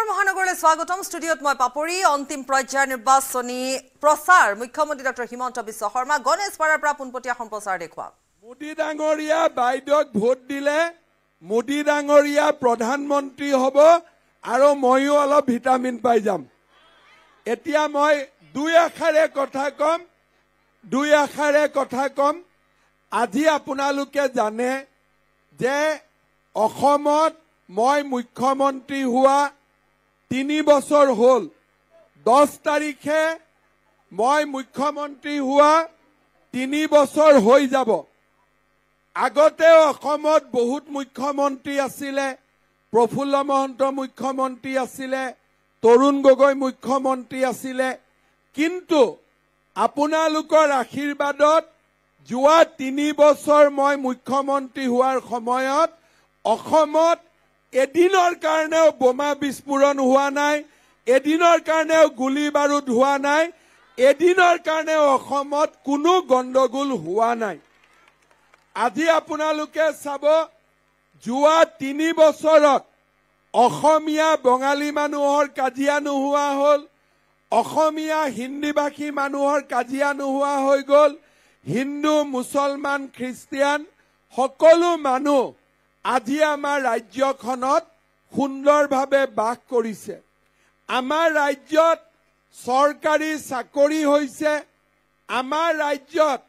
Kamrupur Mahanagarle swagatam studio at my papori ontim prajya nirbasoni prasar mukhyamantri dr himanta biswa sharma ganesh para prapun potiya hom prasar dekhwa modi dangoria baidok bhot dile modi dangoria pradhanmantri hobo aro moyo ala vitamin pai jam etia moy dui akhare kotha kom dui akhare kotha kom adhi apunaluke jane je অসমত মই মুখ্যমন্ত্রী হোৱা তিনি বছৰ হ'ল দহ তাৰিখে মই মুখ্যমন্ত্ৰী হোৱা তিনি বছৰ হৈ যাব আগতেও অসমত বহুত মুখ্যমন্ত্ৰী আছিলে প্ৰফুল্ল মহন্ত মুখ্যমন্ত্ৰী আছিলে তৰুণ গগৈ মুখ্যমন্ত্ৰী আছিলে কিন্তু আপোনালোকৰ আশীৰ্বাদত যোৱা তিনি বছৰ মই মুখ্যমন্ত্ৰী হোৱাৰ সময়ত অসমত এদিনৰ কাৰণেও বোমা বিস্ফোৰণ হোৱা নাই এদিনৰ কাৰণেও গুলী বাৰুদ হোৱা নাই এদিনৰ কাৰণেও অসমত কোনো গণ্ডগোল হোৱা নাই আজি আপোনালোকে চাব যোৱা তিনি বছৰত অসমীয়া বঙালী মানুহৰ কাজিয়া নোহোৱা হ'ল অসমীয়া হিন্দীভাষী মানুহৰ কাজিয়া নোহোৱা হৈ গ'ল হিন্দু মুছলমান খ্ৰীষ্টিয়ান সকলো মানুহ আজি আমাৰ ৰাজ্যখনত সুন্দৰভাৱে বাস কৰিছে আমাৰ ৰাজ্যত চৰকাৰী চাকৰি হৈছে আমাৰ ৰাজ্যত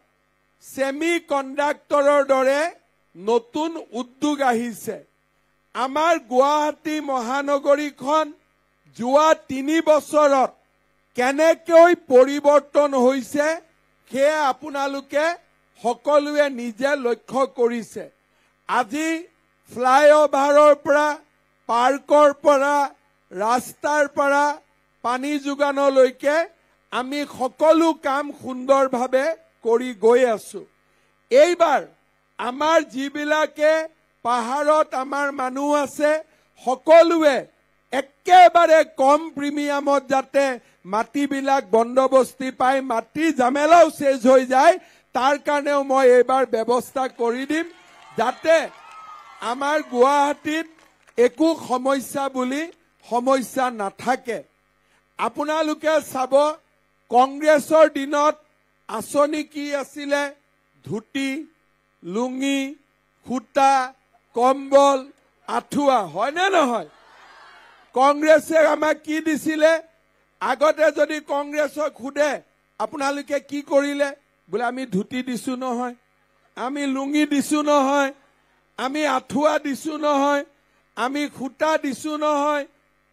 চেমি কণ্ডাক্টৰৰ দৰে নতুন উদ্যোগ আহিছে আমাৰ গুৱাহাটী মহানগৰীখন যোৱা তিনি বছৰত কেনেকৈ পৰিৱৰ্তন হৈছে সেয়া আপোনালোকে সকলোৱে নিজে লক্ষ্য কৰিছে আজি ফ্লাইঅভাৰৰ পৰা পাৰ্কৰ পৰা ৰাস্তাৰ পৰা পানী যোগানলৈকে আমি সকলো কাম সুন্দৰভাৱে কৰি গৈ আছো এইবাৰ আমাৰ যিবিলাকে পাহাৰত আমাৰ মানুহ আছে সকলোৱে একেবাৰে কম প্ৰিমিয়ামত যাতে মাটিবিলাক বন্দবস্তি পাই মাটি জামেলাও চেজ হৈ যায় তাৰ কাৰণেও মই এইবাৰ ব্যৱস্থা কৰি দিম যাতে আমাৰ গুৱাহাটীত একো সমস্যা বুলি সমস্যা নাথাকে আপোনালোকে চাব কংগ্ৰেছৰ দিনত আঁচনি কি আছিলে ধুতি লুঙি সূতা কম্বল আঁঠুৱা হয়নে নহয় কংগ্ৰেছে আমাক কি দিছিলে আগতে যদি কংগ্ৰেছক সোধে আপোনালোকে কি কৰিলে বোলে আমি ধুতি দিছোঁ নহয় আমি লুঙি দিছোঁ নহয় আমি আঁঠুৱা দিছো নহয় আমি সূতা দিছো নহয়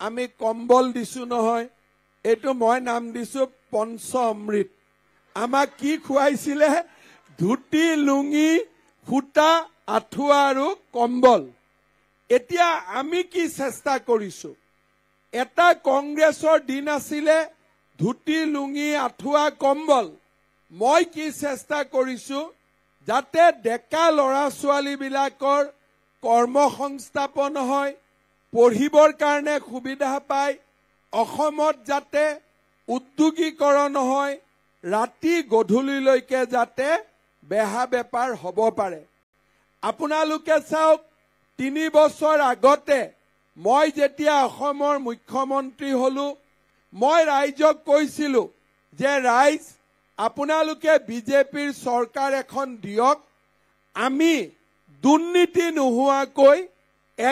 আমি কম্বল দিছো নহয় এইটো মই নাম দিছো পঞ্চ অমৃত আমাক কি খুৱাইছিলে ধুতি লুঙি সূতা আঁঠুৱা আৰু কম্বল এতিয়া আমি কি চেষ্টা কৰিছো এটা কংগ্ৰেছৰ দিন আছিলে ধুতি লুঙি আঁঠুৱা কম্বল মই কি চেষ্টা কৰিছো যাতে ডেকা ল'ৰা ছোৱালীবিলাকৰ কৰ্ম সংস্থাপন হয় পঢ়িবৰ কাৰণে সুবিধা পায় অসমত যাতে উদ্যোগীকৰণ হয় ৰাতি গধূলিলৈকে যাতে বেহা বেপাৰ হ'ব পাৰে আপোনালোকে চাওক তিনি বছৰ আগতে মই যেতিয়া অসমৰ মুখ্যমন্ত্ৰী হ'লো মই ৰাইজক কৈছিলো যে ৰাইজ আপোনালোকে বিজেপিৰ চৰকাৰ এখন দিয়ক আমি দুৰ্নীতি নোহোৱাকৈ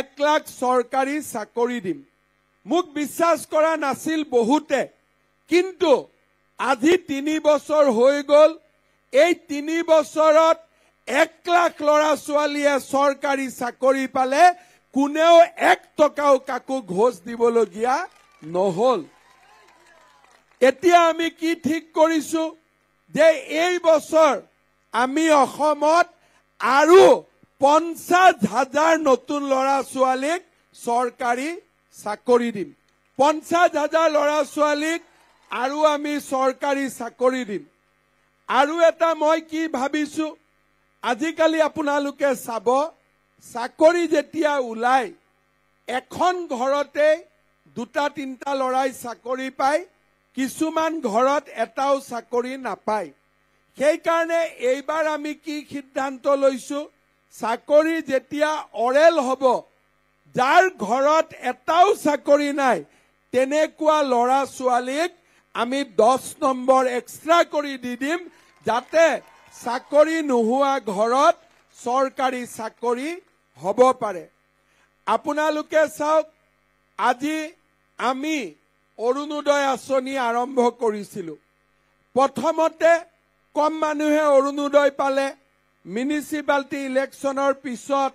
এক লাখ চৰকাৰী চাকৰি দিম মোক বিশ্বাস কৰা নাছিল বহুতে কিন্তু আজি তিনি বছৰ হৈ গল এই তিনি বছৰত এক লাখ ল'ৰা ছোৱালীয়ে চৰকাৰী চাকৰি পালে কোনেও এক টকাও কাকো ঘোচ দিবলগীয়া নহল এতিয়া আমি কি ঠিক কৰিছো যে এই বছৰ আমি অসমত আৰু পঞ্চাছ হাজাৰ নতুন ল'ৰা ছোৱালীক চৰকাৰী চাকৰি দিম পঞ্চাছ হাজাৰ ল'ৰা ছোৱালীক আৰু আমি চৰকাৰী চাকৰি দিম আৰু এটা মই কি ভাবিছো আজিকালি আপোনালোকে চাব চাকৰি যেতিয়া ওলায় এখন ঘৰতে দুটা তিনিটা ল'ৰাই চাকৰি পায় কিছুমান ঘৰত এটাও চাকৰি নাপায় সেইকাৰণে এইবাৰ আমি কি সিদ্ধান্ত লৈছো চাকৰি যেতিয়া অৰেল হ'ব যাৰ ঘৰত এটাও চাকৰি নাই তেনেকুৱা ল'ৰা ছোৱালীক আমি দহ নম্বৰ এক্সট্ৰা কৰি দি দিম যাতে চাকৰি নোহোৱা ঘৰত চৰকাৰী চাকৰি হ'ব পাৰে আপোনালোকে চাওক আজি আমি অৰুণোদয় আঁচনি আৰম্ভ কৰিছিলোঁ প্ৰথমতে কম মানুহে অৰুণোদয় পালে মিউনিচিপালিটি ইলেকশ্যনৰ পিছত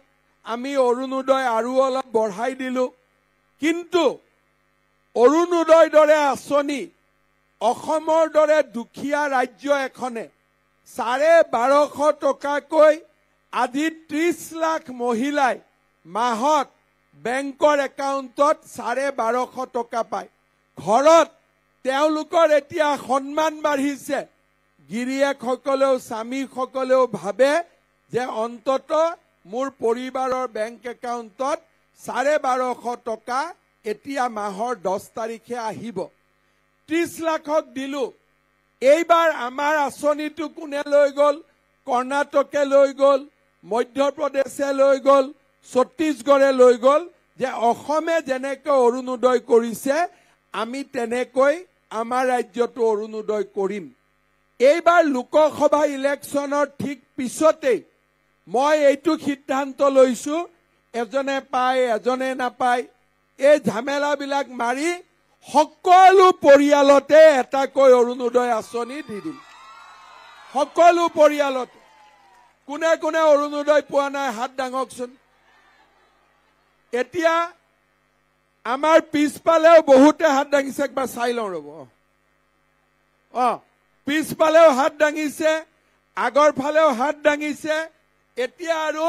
আমি অৰুণোদয় আৰু অলপ বঢ়াই দিলোঁ কিন্তু অৰুণোদয়ৰ দৰে আঁচনি অসমৰ দৰে দুখীয়া ৰাজ্য এখনে চাৰে বাৰশ টকাকৈ আজি ত্ৰিশ লাখ মহিলাই মাহত বেংকৰ একাউণ্টত চাৰে বাৰশ টকা পায় ঘৰত তেওঁলোকৰ এতিয়া সন্মান বাঢ়িছে গিৰিয়েকসকলেও স্বামীসকলেও ভাবে যে অন্তত মোৰ পৰিবাৰৰ বেংক একাউণ্টত চাৰে বাৰশ টকা এতিয়া মাহৰ দহ তাৰিখে আহিব ত্ৰিশ লাখক দিলোঁ এইবাৰ আমাৰ আঁচনিটো কোনে লৈ গ'ল কৰ্ণাটকে লৈ গ'ল মধ্য প্ৰদেশে লৈ গ'ল ছত্তীশগড়ে লৈ গ'ল যে অসমে যেনেকৈ অৰুণোদয় কৰিছে আমি তেনেকৈ আমাৰ ৰাজ্যটো অৰুণোদয় কৰিম এইবাৰ লোকসভা ইলেকশ্যনৰ ঠিক পিছতেই মই এইটো সিদ্ধান্ত লৈছো এজনে পায় এজনে নাপায় এই ঝামেলাবিলাক মাৰি সকলো পৰিয়ালতে এটাকৈ অৰুণোদয় আঁচনি দি দিম সকলো পৰিয়ালতে কোনে কোনে অৰুণোদয় পোৱা নাই হাত ডাঙকচোন এতিয়া আমাৰ পিছফালেও বহুতে হাত দাঙিছে একবাৰ চাই লওঁ ৰ'ব অঁ পিছফালেও হাত দাঙিছে আগৰ ফালেও হাত দাঙিছে এতিয়া আৰু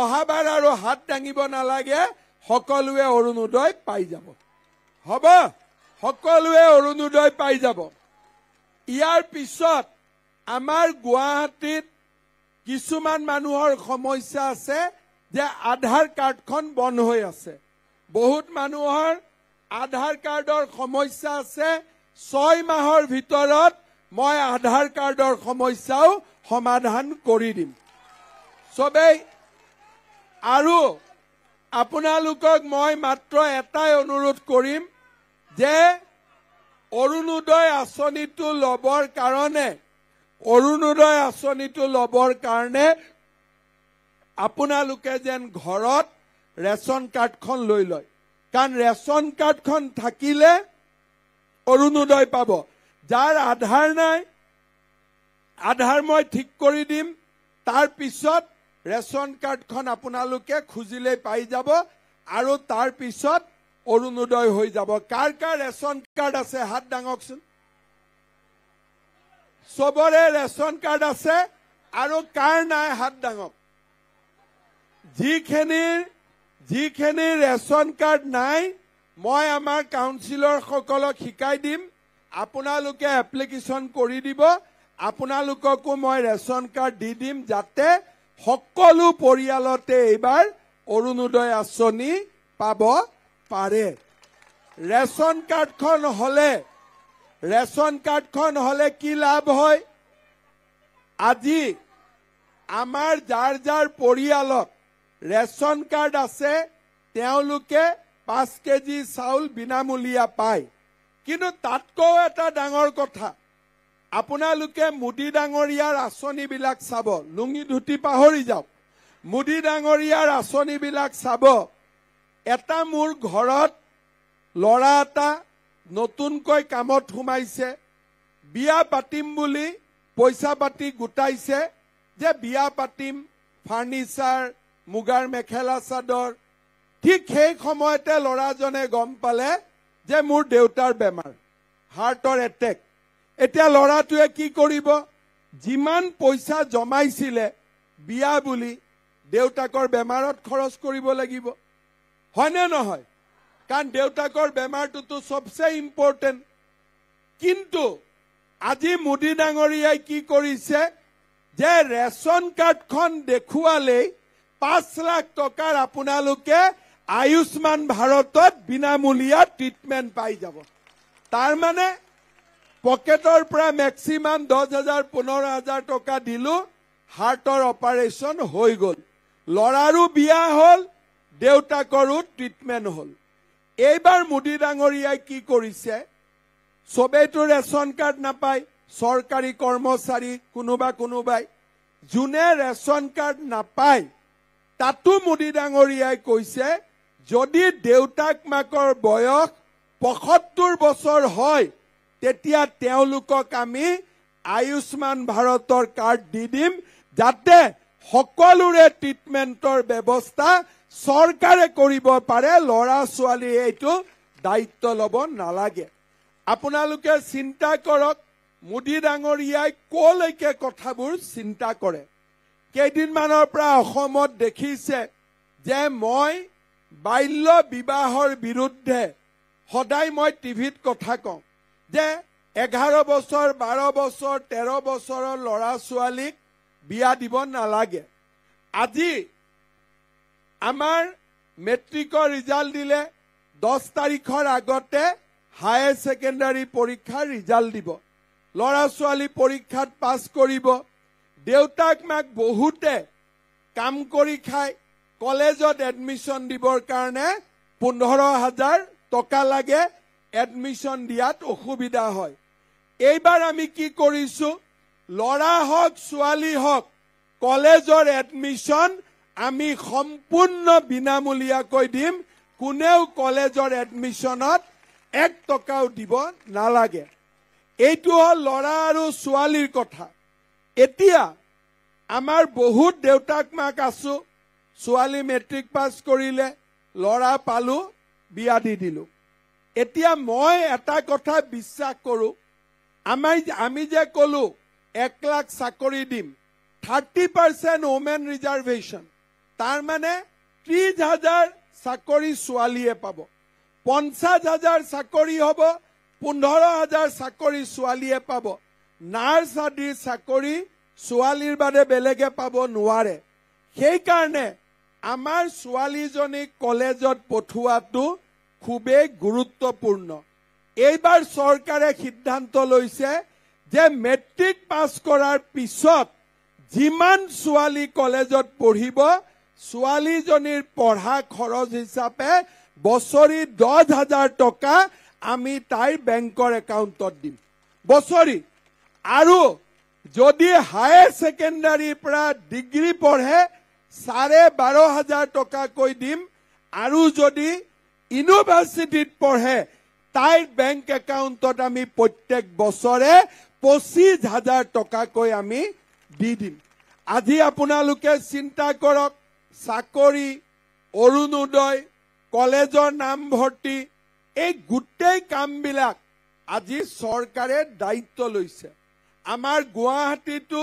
অহাবাৰ আৰু হাত দাঙিব নালাগে সকলোৱে অৰুণোদয় পাই যাব হ'ব সকলোৱে অৰুণোদয় পাই যাব ইয়াৰ পিছত আমাৰ গুৱাহাটীত কিছুমান মানুহৰ সমস্যা আছে যে আধাৰ কাৰ্ডখন বন্ধ হৈ আছে বহুত মানুহৰ আধাৰ কাৰ্ডৰ সমস্যা আছে ছয় মাহৰ ভিতৰত মই আধাৰ কাৰ্ডৰ সমস্যাও সমাধান কৰি দিম চবেই আৰু আপোনালোকক মই মাত্ৰ এটাই অনুৰোধ কৰিম যে অৰুণোদয় আঁচনিটো ল'বৰ কাৰণে অৰুণোদয় আঁচনিটো ল'বৰ কাৰণে আপোনালোকে যেন ঘৰত ৰেচন কাৰ্ডখন লৈ লয় কাৰণ ৰেচন কাৰ্ডখন থাকিলে অৰুণোদয় পাব যাৰ আধাৰ নাই আধাৰ মই ঠিক কৰি দিম তাৰ পিছত ৰেচন কাৰ্ডখন আপোনালোকে খুজিলে পাই যাব আৰু তাৰ পিছত অৰুণোদয় হৈ যাব কাৰ কাৰ ৰেচন কাৰ্ড আছে হাত ডাঙকচোন চবৰে ৰেচন কাৰ্ড আছে আৰু কাৰ নাই হাত ডাঙক যিখিনিৰ যিখিনি ৰেচন কাৰ্ড নাই মই আমাৰ সকলক শিকাই দিম আপোনালোকে এপ্লিকেশ্যন কৰি দিব আপোনালোককো মই ৰেচন কাৰ্ড দি দিম যাতে সকলো পৰিয়ালতে এইবাৰ অৰুণোদয় আঁচনি পাব পাৰে ৰেচন কাৰ্ডখন হ'লে ৰেচন কাৰ্ডখন হ'লে কি লাভ হয় আজি আমাৰ যাৰ যাৰ পৰিয়ালত ৰেচন কাৰ্ড আছে তেওঁলোকে পাঁচ কেজি চাউল বিনামূলীয়া পায় কিন্তু তাতকৈও এটা ডাঙৰ কথা আপোনালোকে মুদী ডাঙৰীয়াৰ আঁচনিবিলাক চাব লুঙি ধুতি পাহৰি যাওক মুদী ডাঙৰীয়াৰ আঁচনিবিলাক চাব এটা মোৰ ঘৰত ল'ৰা এটা নতুনকৈ কামত সোমাইছে বিয়া পাতিম বুলি পইচা পাতি গোটাইছে যে বিয়া পাতিম ফাৰ্নিচাৰ মুগাৰ মেখেলা চাদৰ ঠিক সেই সময়তে ল'ৰাজনে গম পালে যে মোৰ দেউতাৰ বেমাৰ হাৰ্টৰ এটেক এতিয়া ল'ৰাটোৱে কি কৰিব যিমান পইচা জমাইছিলে বিয়া বুলি দেউতাকৰ বেমাৰত খৰচ কৰিব লাগিব হয়নে নহয় কাৰণ দেউতাকৰ বেমাৰটোতো চবচে ইম্পৰ্টেণ্ট কিন্তু আজি মোদী ডাঙৰীয়াই কি কৰিছে যে ৰেচন কাৰ্ডখন দেখুৱালেই পাঁচ লাখ টকাৰ আপোনালোকে আয়ুষ্মান ভাৰতত বিনামূলীয়া ট্ৰিটমেণ্ট পাই যাব তাৰমানে পকেটৰ পৰা মেক্সিমাম দহ হাজাৰ পোন্ধৰ হাজাৰ টকা দিলো হাৰ্টৰ অপাৰেশ্যন হৈ গ'ল ল'ৰাৰো বিয়া হ'ল দেউতাকৰো ট্ৰিটমেণ্ট হ'ল এইবাৰ মোদী ডাঙৰীয়াই কি কৰিছে চবেইতো ৰেচন কাৰ্ড নাপায় চৰকাৰী কৰ্মচাৰী কোনোবা কোনোবাই যোনে ৰেচন কাৰ্ড নাপায় তাতো মোদী ডাঙৰীয়াই কৈছে যদি দেউতাক মাকৰ বয়স পয়সত্তৰ বছৰ হয় তেতিয়া তেওঁলোকক আমি আয়ুষ্মান ভাৰতৰ কাৰ্ড দি দিম যাতে সকলোৰে ট্ৰিটমেণ্টৰ ব্যৱস্থা চৰকাৰে কৰিব পাৰে ল'ৰা ছোৱালীয়ে এইটো দায়িত্ব ল'ব নালাগে আপোনালোকে চিন্তা কৰক মোদী ডাঙৰীয়াই কলৈকে কথাবোৰ চিন্তা কৰে কেইদিনমানৰ পৰা অসমত দেখিছে যে মই বাল্য বিবাহৰ বিৰুদ্ধে সদায় মই টিভিত কথা কওঁ যে এঘাৰ বছৰ বাৰ বছৰ তেৰ বছৰৰ ল'ৰা ছোৱালীক বিয়া দিব নালাগে আজি আমাৰ মেট্ৰিকৰ ৰিজাল্ট দিলে দহ তাৰিখৰ আগতে হায়াৰ ছেকেণ্ডাৰী পৰীক্ষাৰ ৰিজাল্ট দিব ল'ৰা ছোৱালী পৰীক্ষাত পাছ কৰিব দেউতাক মাক বহুতে কাম কৰি খাই কলেজত এডমিশ্যন দিবৰ কাৰণে পোন্ধৰ হাজাৰ টকা লাগে এডমিশ্যন দিয়াত অসুবিধা হয় এইবাৰ আমি কি কৰিছো ল'ৰা হওক ছোৱালী হওক কলেজৰ এডমিশ্যন আমি সম্পূৰ্ণ বিনামূলীয়াকৈ দিম কোনেও কলেজৰ এডমিশ্যনত এক টকাও দিব নালাগে এইটো হ'ল ল'ৰা আৰু ছোৱালীৰ কথা এতিয়া আমাৰ বহুত দেউতাক মাক আছো ছোৱালী মেট্ৰিক পাছ কৰিলে ল'ৰা পালো বিয়া দি দিলো এতিয়া মই এটা কথা বিশ্বাস কৰোঁ আমাৰ আমি যে ক'লো এক লাখ চাকৰি দিম থাৰ্টি পাৰ্চেণ্ট ওমেন ৰিজাৰ্ভেশ্যন তাৰমানে ত্ৰিছ হাজাৰ চাকৰি ছোৱালীয়ে পাব পঞ্চাছ হাজাৰ চাকৰি হ'ব পোন্ধৰ হাজাৰ চাকৰি ছোৱালীয়ে পাব নাৰ্ছ আদিৰ চাকৰি ছোৱালীৰ বাদে বেলেগে পাব নোৱাৰে সেইকাৰণে আমাৰ ছোৱালীজনীক কলেজত পঠোৱাটো খুবেই গুৰুত্বপূৰ্ণ এইবাৰ চৰকাৰে সিদ্ধান্ত লৈছে যে মেট্ৰিক পাছ কৰাৰ পিছত যিমান ছোৱালী কলেজত পঢ়িব ছোৱালীজনীৰ পঢ়া খৰচ হিচাপে বছৰি দহ হাজাৰ টকা আমি তাইৰ বেংকৰ একাউণ্টত দিম বছৰি আৰু যদি হায়াৰ ছেকেণ্ডাৰীৰ পৰা ডিগ্ৰী পঢ়ে চাৰে বাৰ হাজাৰ টকাকৈ দিম আৰু যদি ইউনিভাৰ্চিটিত পঢ়ে তাইৰ বেংক একাউণ্টত আমি প্ৰত্যেক বছৰে পঁচিছ হাজাৰ টকাকৈ আমি দি দিম আজি আপোনালোকে চিন্তা কৰক চাকৰি অৰুণোদয় কলেজৰ নামভৰ্তি এই গোটেই কামবিলাক আজি চৰকাৰে দায়িত্ব লৈছে আমাৰ গুৱাহাটীতো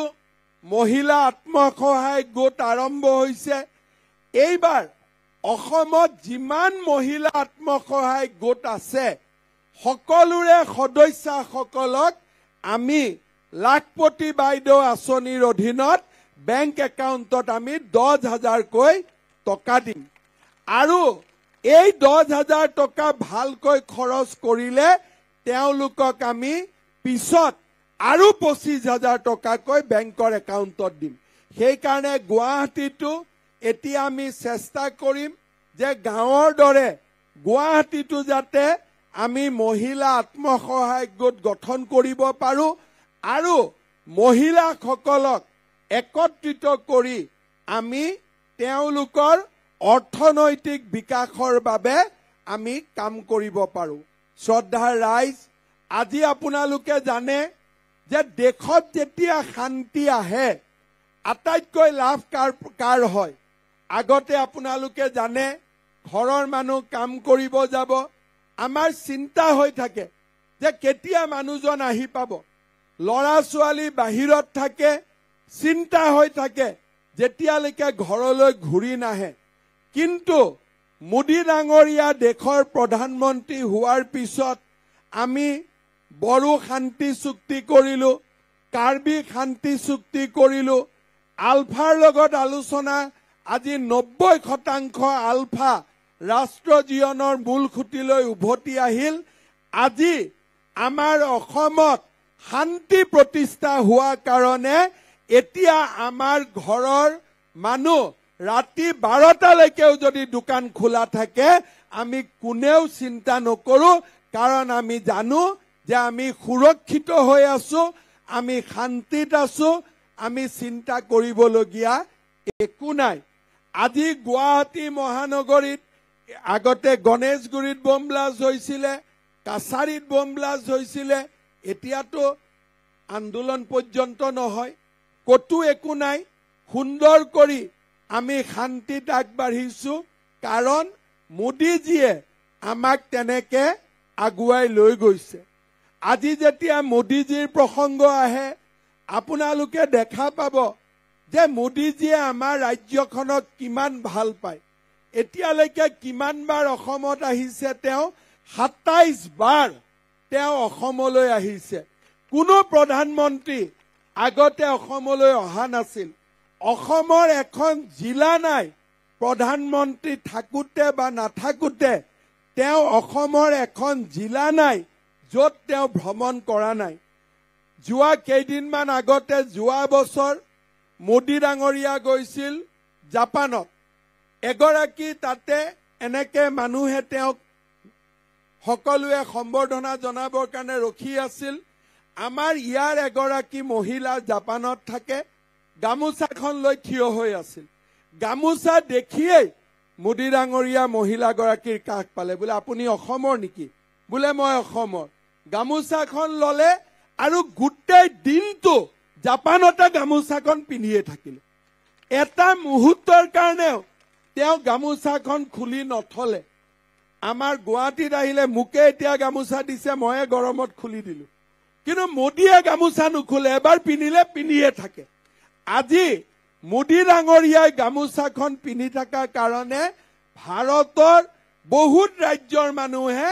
মহিলা আত্মসহায় গোট আৰম্ভ হৈছে এইবাৰ অসমত যিমান মহিলা আত্মসহায় গোট আছে সকলোৰে সদস্যাসকলক আমি লাখপতি বাইদেউ আঁচনিৰ অধীনত বেংক একাউণ্টত আমি দহ হাজাৰকৈ টকা দিম আৰু এই দহ হাজাৰ টকা ভালকৈ খৰচ কৰিলে তেওঁলোকক আমি পিছত আৰু পঁচিছ হাজাৰ টকাকৈ বেংকৰ একাউণ্টত দিম সেইকাৰণে গুৱাহাটীতো এতিয়া আমি চেষ্টা কৰিম যে গাঁৱৰ দৰে গুৱাহাটীটো যাতে আমি মহিলা আত্মসহায়ক গোট গঠন কৰিব পাৰোঁ আৰু মহিলাসকলক একত্ৰিত কৰি আমি তেওঁলোকৰ অৰ্থনৈতিক বিকাশৰ বাবে আমি কাম কৰিব পাৰোঁ শ্ৰদ্ধাৰ ৰাইজ আজি আপোনালোকে জানে যে দেশত যেতিয়া শান্তি আহে আটাইতকৈ লাভ কাৰ কাৰ হয় আগতে আপোনালোকে জানে ঘৰৰ মানুহ কাম কৰিব যাব আমাৰ চিন্তা হৈ থাকে যে কেতিয়া মানুহজন আহি পাব ল'ৰা ছোৱালী বাহিৰত থাকে চিন্তা হৈ থাকে যেতিয়ালৈকে ঘৰলৈ ঘূৰি নাহে কিন্তু মোদী ডাঙৰীয়া দেশৰ প্ৰধানমন্ত্ৰী হোৱাৰ পিছত আমি বড়ো শান্তি চুক্তি কৰিলো কাৰ্বি শান্তি চুক্তি কৰিলো আলফাৰ লগত আলোচনা আজি নব্বৈ শতাংশ আলফা ৰাষ্ট্ৰ জীৱনৰ মূল খুঁটিলৈ উভতি আহিল আজি আমাৰ অসমত শান্তি প্ৰতিষ্ঠা হওয়াৰ কাৰণে এতিয়া আমাৰ ঘৰৰ মানুহ ৰাতি বাৰটালৈকেও যদি দোকান খোলা থাকে আমি কোনেও চিন্তা নকৰো কাৰণ আমি জানো যে আমি সুৰক্ষিত হৈ আছো আমি শান্তিত আছো আমি চিন্তা কৰিবলগীয়া একো নাই আজি গুৱাহাটী মহানগৰীত আগতে গণেশগুৰিত বম হৈছিলে কাছাৰীত বম হৈছিলে এতিয়াতো আন্দোলন পৰ্যন্ত নহয় ক'তো একো নাই সুন্দৰ কৰি আমি শান্তিত আগবাঢ়িছোঁ কাৰণ মোদীজীয়ে আমাক তেনেকৈ আগুৱাই লৈ গৈছে আজি যেতিয়া মোদীজীৰ প্ৰসংগ আহে আপোনালোকে দেখা পাব যে মোদীজীয়ে আমাৰ ৰাজ্যখনক কিমান ভাল পায় এতিয়ালৈকে কিমানবাৰ অসমত আহিছে তেওঁ বাৰ তেওঁ অসমলৈ আহিছে কোনো প্ৰধানমন্ত্ৰী আগতে অসমলৈ অহা নাছিল অসমৰ এখন জিলা নাই প্ৰধানমন্ত্ৰী থাকোঁতে বা নাথাকোঁতে তেওঁ অসমৰ এখন জিলা নাই য'ত তেওঁ ভ্ৰমণ কৰা নাই যোৱা কেইদিনমান আগতে যোৱা বছৰ মোদী ডাঙৰীয়া গৈছিল জাপানত এগৰাকী তাতে এনেকে মানুহে তেওঁক সকলোৱে সম্বৰ্ধনা জনাবৰ কাৰণে ৰখি আছিল আমাৰ ইয়াৰ এগৰাকী মহিলা জাপানত থাকে গামোচাখন লৈ থিয় হৈ আছিল গামোচা দেখিয়েই মোদী ডাঙৰীয়া মহিলাগৰাকীৰ কাষ পালে বোলে আপুনি অসমৰ নেকি বোলে মই অসমৰ গামোচাখন ললে আৰু গোটেই দিনটো জাপানতে গামোচাখন পিন্ধিয়ে থাকিলে এটা মুহূৰ্তৰ কাৰণেও তেওঁ গামোচাখন খুলি নথলে আমাৰ গুৱাহাটীত আহিলে মোকে এতিয়া গামোচা দিছে ময়ে গৰমত খুলি দিলো কিন্তু মোদীয়ে গামোচা নুখুলে এবাৰ পিন্ধিলে পিন্ধিয়ে থাকে আজি মোদী ডাঙৰীয়াই গামোচাখন পিন্ধি থকাৰ কাৰণে ভাৰতৰ বহুত ৰাজ্যৰ মানুহে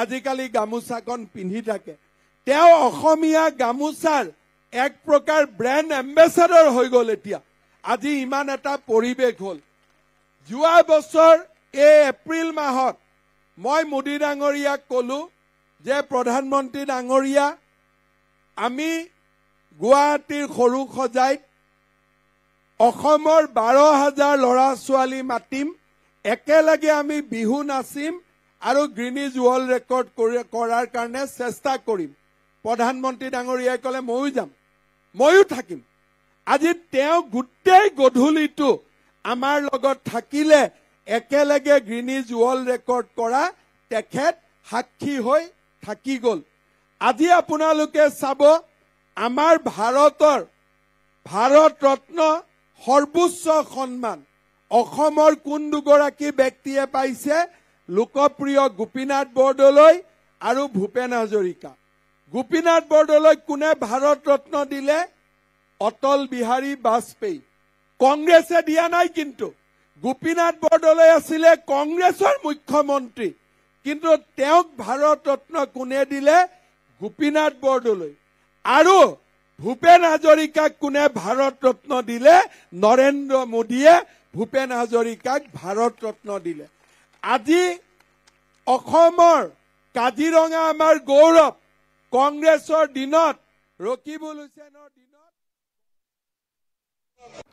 আজিকালি গামোচাখন পিন্ধি থাকে তেওঁ অসমীয়া গামোচাৰ এক প্ৰকাৰ ব্ৰেণ্ড এম্বেচাডৰ হৈ গল এতিয়া আজি ইমান এটা পৰিৱেশ হল যোৱা বছৰ এই এপ্ৰিল মাহত মই মোদী ডাঙৰীয়াক কলো যে প্ৰধানমন্ত্ৰী ডাঙৰীয়া আমি গুৱাহাটীৰ সৰু সজাইত অসমৰ বাৰ হাজাৰ ল'ৰা ছোৱালী মাতিম একেলগে আমি বিহু নাচিম আৰু গ্ৰীণিজ ৱৰ্ল্ড ৰেকৰ্ড কৰাৰ কাৰণে চেষ্টা কৰিম প্ৰধানমন্ত্ৰী ডাঙৰীয়াই ক'লে ময়ো যাম ময়ো থাকিম আজি তেওঁ গোটেই গধূলিটো আমাৰ লগত থাকিলে একেলগে গ্ৰীণিজ ৱৰ্ল্ড ৰেকৰ্ড কৰা তেখেত সাক্ষী হৈ থাকি গ'ল আজি আপোনালোকে চাব আমাৰ ভাৰতৰ ভাৰত ৰত্ন সৰ্বোচ্চ সন্মান অসমৰ কোন দুগৰাকী ব্যক্তিয়ে পাইছে লোকপ্ৰিয় গোপীনাথ বৰদলৈ আৰু ভূপেন হাজৰিকা গোপীনাথ বৰদলৈক কোনে ভাৰত ৰত্ন দিলে অটল বিহাৰী বাজপেয়ী কংগ্ৰেছে দিয়া নাই কিন্তু গোপীনাথ বৰদলৈ আছিলে কংগ্ৰেছৰ মুখ্যমন্ত্ৰী কিন্তু তেওঁক ভাৰত ৰত্ন কোনে দিলে গোপীনাথ বৰদলৈ আৰু ভূপেন হাজৰিকাক কোনে ভাৰত ৰত্ন দিলে নৰেন্দ্ৰ মোদীয়ে ভূপেন হাজৰিকাক ভাৰত ৰত্ন দিলে আজি অসমৰ কাজিৰঙা আমাৰ গৌৰৱ কংগ্ৰেছৰ দিনত ৰকিবুল হুছেইনৰ দিনত